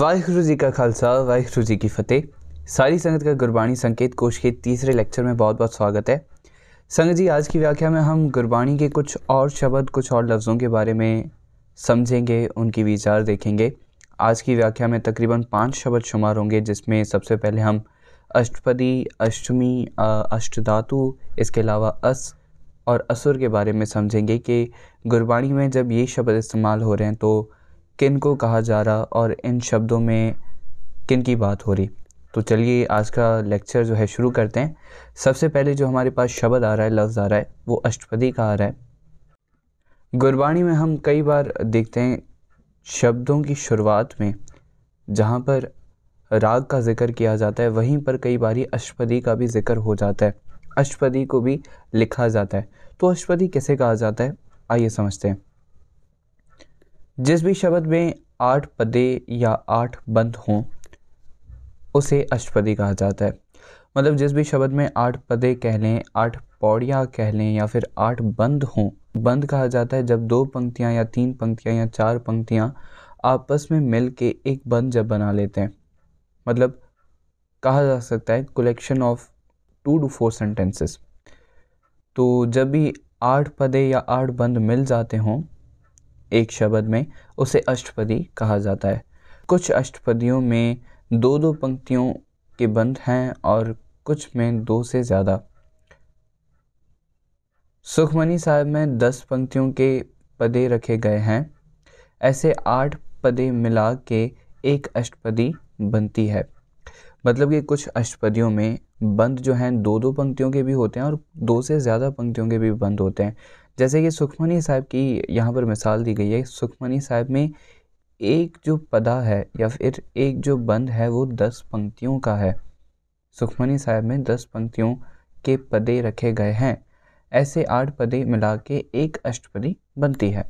वाहिगुरु जी का खालसा वाहगुरु जी की फतेह सारी संगत का गुरबाणी संकेत कोश के तीसरे लेक्चर में बहुत बहुत स्वागत है संगत जी आज की व्याख्या में हम गुरबाणी के कुछ और शब्द कुछ और लफ्ज़ों के बारे में समझेंगे उनकी विचार देखेंगे आज की व्याख्या में तकरीबन पाँच शब्द शुमार होंगे जिसमें सबसे पहले हम अष्टपदी अष्टमी अष्टधातु इसके अलावा अस और असुर के बारे में समझेंगे कि गुरबाणी में जब ये शब्द इस्तेमाल हो रहे हैं तो किन को कहा जा रहा और इन शब्दों में किन की बात हो रही तो चलिए आज का लेक्चर जो है शुरू करते हैं सबसे पहले जो हमारे पास शब्द आ रहा है लफ्ज़ आ रहा है वो अष्टपदी का आ रहा है गुरबाणी में हम कई बार देखते हैं शब्दों की शुरुआत में जहाँ पर राग का जिक्र किया जाता है वहीं पर कई बार अष्टपदी का भी जिक्र हो जाता है अष्टपदी को भी लिखा जाता है तो अष्टपदी कैसे कहा जाता है आइए समझते हैं जिस भी शब्द में आठ पदे या आठ बंद हों उसे अष्टपदी कहा जाता है मतलब जिस भी शब्द में आठ पदे कह लें आठ पौड़ियाँ कह लें या फिर आठ बंद हों बंद कहा जाता है जब दो पंक्तियाँ या तीन पंक्तियाँ या चार पंक्तियाँ आपस में मिल के एक बंद जब बना लेते हैं मतलब कहा जा सकता है collection of two to four sentences तो जब भी आठ पदे या आठ बंद मिल जाते हों एक शब्द में उसे अष्टपदी कहा जाता है कुछ अष्टपदियों में दो दो पंक्तियों के बंद हैं और कुछ में दो से ज़्यादा सुखमनी साहब में दस पंक्तियों के पदे रखे गए हैं ऐसे आठ पदे मिला के एक अष्टपदी बनती है मतलब कि कुछ अष्टपदियों में बंद जो हैं दो दो पंक्तियों के भी होते हैं और दो से ज़्यादा पंक्तियों के भी बंद होते हैं जैसे कि सुखमनी साहब की यहाँ पर मिसाल दी गई है सुखमनी साहब में एक जो पदा है या फिर एक जो बंद है वो दस पंक्तियों का है सुखमनी साहब में दस पंक्तियों के पदे रखे गए हैं ऐसे आठ पदे मिला के एक अष्टपदी बनती है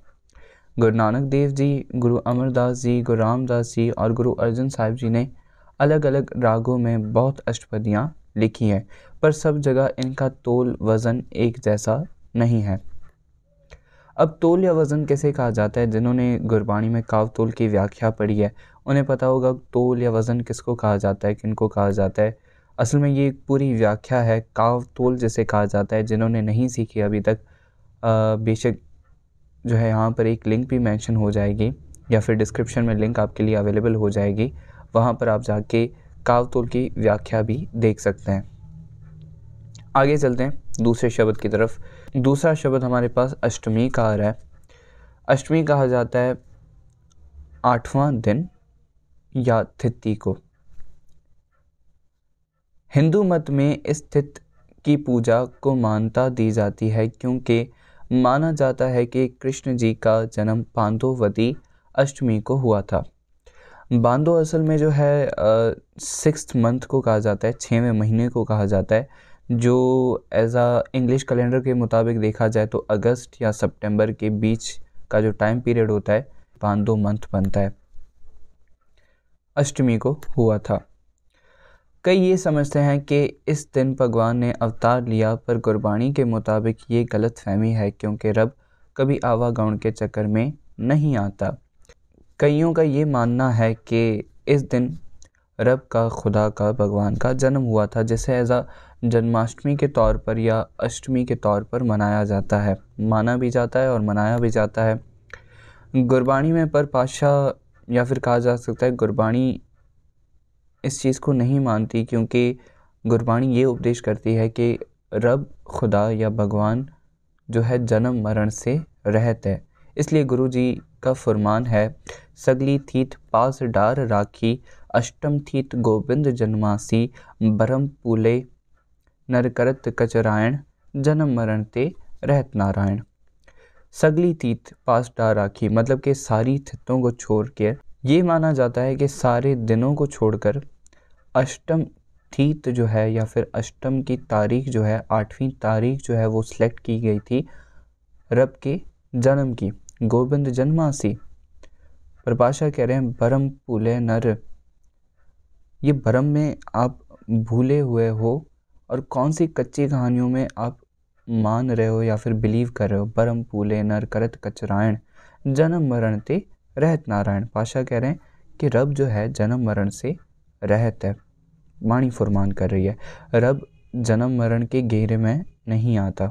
गुरु नानक देव जी गुरु अमरदास जी गुरु रामदास जी और गुरु अर्जन साहब जी ने अलग अलग रागों में बहुत अष्टपदियाँ लिखी हैं पर सब जगह इनका तोल वज़न एक जैसा नहीं है अब तोल या वज़न कैसे कहा जाता है जिन्होंने गुरबाणी में काव तोल की व्याख्या पढ़ी है उन्हें पता होगा तोल या वज़न किसको कहा जाता है किनको कहा जाता है असल में ये एक पूरी व्याख्या है काव तोल जिसे कहा जाता है जिन्होंने नहीं सीखी अभी तक बेशक जो है यहाँ पर एक लिंक भी मेंशन हो जाएगी या फिर डिस्क्रिप्शन में लिंक आपके लिए अवेलेबल हो जाएगी वहाँ पर आप जाके काव तोल की व्याख्या भी देख सकते हैं आगे चलते हैं दूसरे शब्द की तरफ दूसरा शब्द हमारे पास अष्टमी का आ रहा है अष्टमी कहा जाता है आठवां दिन या तिथि को हिंदू मत में इस तिथि की पूजा को मान्यता दी जाती है क्योंकि माना जाता है कि कृष्ण जी का जन्म बांधोवती अष्टमी को हुआ था बांधो असल में जो है सिक्स मंथ को कहा जाता है छवें महीने को कहा जाता है जो एज़ आ इंग्लिश कैलेंडर के मुताबिक देखा जाए तो अगस्त या सितंबर के बीच का जो टाइम पीरियड होता है दो मंथ बनता है अष्टमी को हुआ था कई ये समझते हैं कि इस दिन भगवान ने अवतार लिया पर गुरबाणी के मुताबिक ये गलत फहमी है क्योंकि रब कभी आवागौन के चक्कर में नहीं आता कईयों का ये मानना है कि इस दिन रब का खुदा का भगवान का जन्म हुआ था जिसे एज आ जन्माष्टमी के तौर पर या अष्टमी के तौर पर मनाया जाता है माना भी जाता है और मनाया भी जाता है गुरबाणी में पर पाशाह या फिर कहा जा सकता है गुरबाणी इस चीज़ को नहीं मानती क्योंकि गुरबाणी ये उपदेश करती है कि रब खुदा या भगवान जो है जन्म मरण से रहत है इसलिए गुरु जी का फरमान है सगली थीत पास डार राखी अष्टम थीत गोविंद जन्मासी बरम पूले नर करत कचरायण जन्म मरण ते रहत नारायण सगली तीत पास डा राखी मतलब के सारी तिथों को छोड़ कर ये माना जाता है कि सारे दिनों को छोड़कर अष्टम थीत जो है या फिर अष्टम की तारीख जो है आठवीं तारीख जो है वो सिलेक्ट की गई थी रब के जन्म की गोविंद जन्मासी प्रभाषा कह रहे हैं भरम भूले नर ये भरम में आप भूले हुए हो और कौन सी कच्ची कहानियों में आप मान रहे हो या फिर बिलीव कर रहे हो परम पूले नर करत कचरायण जन्म मरण ते रहत नारायण पाशा कह रहे हैं कि रब जो है जन्म मरण से रहत है वाणी फुरमान कर रही है रब जन्म मरण के घेरे में नहीं आता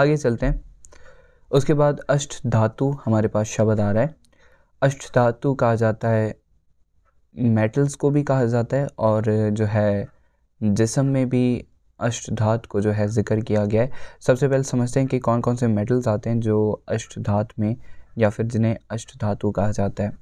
आगे चलते हैं उसके बाद अष्ट धातु हमारे पास शब्द आ रहा है अष्ट धातु कहा जाता है मेटल्स को भी कहा जाता है और जो है जिसम में भी अष्ट को जो है ज़िक्र किया गया है सबसे पहले समझते हैं कि कौन कौन से मेटल्स आते हैं जो अष्ट में या फिर जिन्हें अष्ट धातु कहा जाता है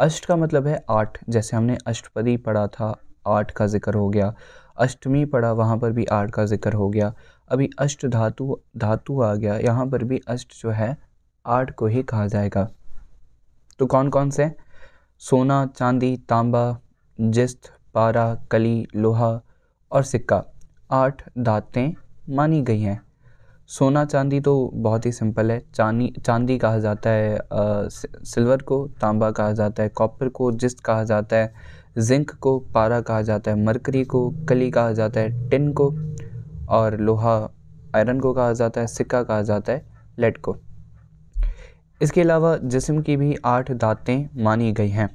अष्ट का मतलब है आठ जैसे हमने अष्टपदी पढ़ा था आठ का जिक्र हो गया अष्टमी पढ़ा वहाँ पर भी आठ का जिक्र हो गया अभी अष्ट धातु धातु आ गया यहाँ पर भी अष्ट जो है आठ को ही कहा जाएगा तो कौन कौन से सोना चांदी तांबा जिस्त पारा कली लोहा और सिक्का आठ दाँतें मानी गई हैं सोना चांदी तो बहुत ही सिंपल है चांदी चांदी कहा जाता है आ, सिल्वर को तांबा कहा जाता है कॉपर को जिस्ट कहा जाता है जिंक को पारा कहा जाता है मरकरी को कली कहा जाता है टिन को और लोहा आयरन को कहा जाता है सिक्का कहा जाता है लेड को इसके अलावा जिस्म की भी आठ दातें मानी गई हैं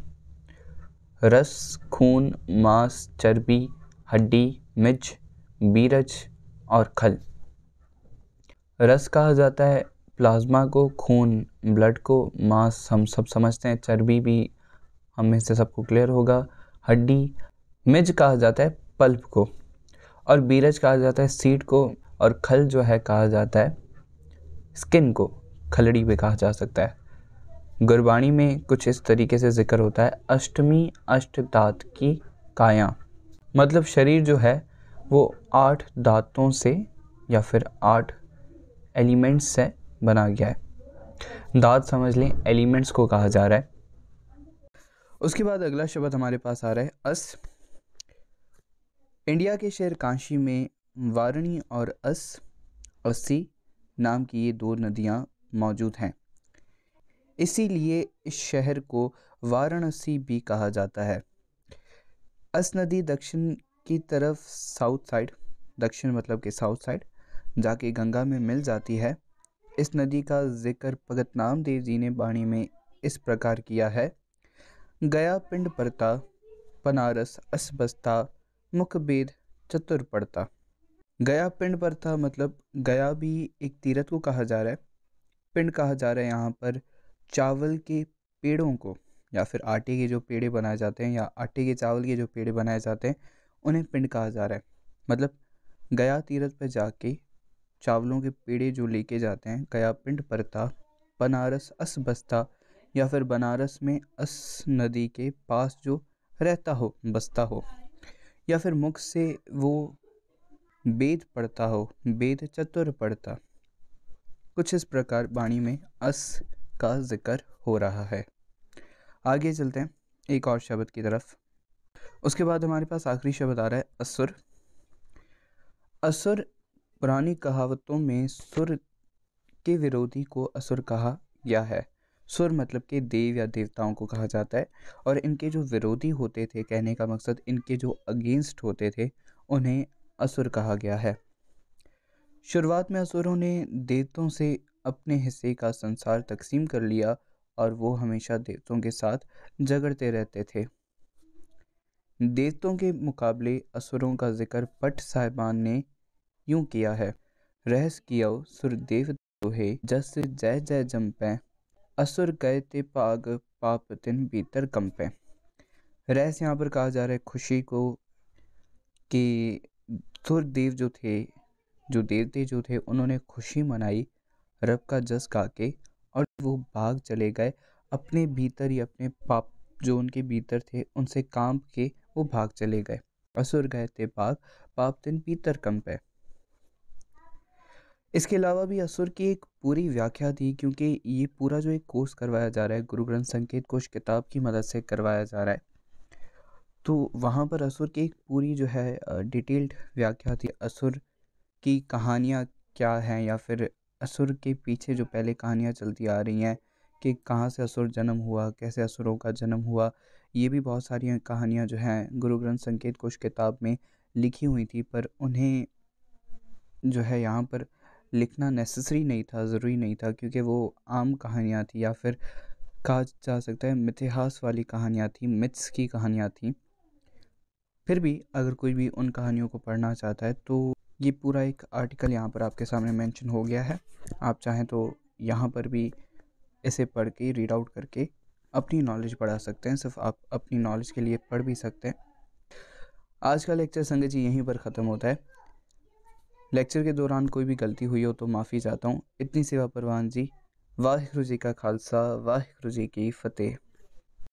रस खून मांस चर्बी हड्डी मिज बीरज और खल रस कहा जाता है प्लाज्मा को खून ब्लड को मांस हम सब समझते हैं चर्बी भी हमें से सबको क्लियर होगा हड्डी मिज कहा जाता है पल्प को और बीरज कहा जाता है सीट को और खल जो है कहा जाता है स्किन को खलड़ी भी कहा जा सकता है गुरबाणी में कुछ इस तरीके से जिक्र होता है अष्टमी अष्ट दात की काया मतलब शरीर जो है वो आठ दांतों से या फिर आठ एलिमेंट्स से बना गया है दांत समझ लें एलिमेंट्स को कहा जा रहा है उसके बाद अगला शब्द हमारे पास आ रहा है अस इंडिया के शहर काशी में वारणी और अस अस्सी नाम की ये दो नदियाँ मौजूद हैं इसीलिए इस शहर को वाराणसी भी कहा जाता है अस नदी दक्षिण की तरफ साउथ साइड दक्षिण मतलब कि साउथ साइड जाके गंगा में मिल जाती है इस नदी का जिक्र भगत नामदेव जी ने बाणी में इस प्रकार किया है गया पिंड परता बनारस असबस्ता मुखभेद चतुर पड़ता गया पिंड परता मतलब गया भी एक तीरथ को कहा जा रहा है पिंड कहा जा रहा है यहाँ पर चावल के पेड़ों को या फिर आटे के जो पेड़े बनाए जाते हैं या आटे के चावल के जो पेड़े बनाए जाते हैं उन्हें पिंड कहा जा रहा है मतलब गया तीरथ पर जाके चावलों के पेड़े जो लेके जाते हैं गया पिंड परता बनारस अस बस्ता या फिर बनारस में अस नदी के पास जो रहता हो बसता हो या फिर मुख से वो वेद पढ़ता हो वेद चतुर पढ़ता कुछ इस प्रकार वाणी में अस का जिक्र हो रहा है आगे चलते हैं एक और शब्द की तरफ उसके बाद हमारे पास आखिरी शब्द आ रहा है असुर असुर पुरानी कहावतों में सुर के विरोधी को असुर कहा गया है सुर मतलब के देव या देवताओं को कहा जाता है और इनके जो विरोधी होते थे कहने का मकसद इनके जो अगेंस्ट होते थे उन्हें असुर कहा गया है शुरुआत में असुरों ने देवताओं से अपने हिस्से का संसार तकसीम कर लिया और वो हमेशा देवतों के साथ झगड़ते रहते थे देवतों के मुकाबले असुरों का जिक्र भट्ट साहिबान ने यूं किया है रहस किया सुरदेव दोहे जस जय जय जम्पै असुर गए ते पाग पाप तिन भीतर कंपे रहस यहाँ पर कहा जा रहा है खुशी को कि सुरदेव जो थे जो देवते जो थे उन्होंने खुशी मनाई रब का जस गा के और वो भाग चले गए अपने भीतर ही अपने पाप जो उनके भीतर थे उनसे काम के वो भाग चले गए असुर गए थे भाग पाप तिन भीतर कम पे इसके अलावा भी असुर की एक पूरी व्याख्या थी क्योंकि ये पूरा जो एक कोर्स करवाया जा रहा है गुरु ग्रंथ संकेत कोश किताब की मदद से करवाया जा रहा है तो वहाँ पर असुर की एक पूरी जो है डिटेल्ड व्याख्या थी असुर की कहानियाँ क्या हैं या फिर असुर के पीछे जो पहले कहानियाँ चलती आ रही हैं कि कहाँ से असुर जन्म हुआ कैसे असुरों का जन्म हुआ ये भी बहुत सारी कहानियाँ जो हैं गुरु ग्रंथ संकेत कुछ किताब में लिखी हुई थी पर उन्हें जो है यहाँ पर लिखना नेसेसरी नहीं था ज़रूरी नहीं था क्योंकि वो आम कहानियाँ थी या फिर कहा जा सकता है मिथिहास वाली कहानियाँ थी मिथ्स की कहानियाँ थी फिर भी अगर कोई भी उन कहानियों को पढ़ना चाहता है तो ये पूरा एक आर्टिकल यहाँ पर आपके सामने मेंशन हो गया है आप चाहें तो यहाँ पर भी इसे पढ़ के रीड आउट करके अपनी नॉलेज बढ़ा सकते हैं सिर्फ आप अपनी नॉलेज के लिए पढ़ भी सकते हैं आज का लेक्चर संगत जी यहीं पर ख़त्म होता है लेक्चर के दौरान कोई भी गलती हुई हो तो माफ़ी चाहता हूँ इतनी सेवा परवान जी वाहिगुरु जी का खालसा वाहिगुरु जी की फ़तेह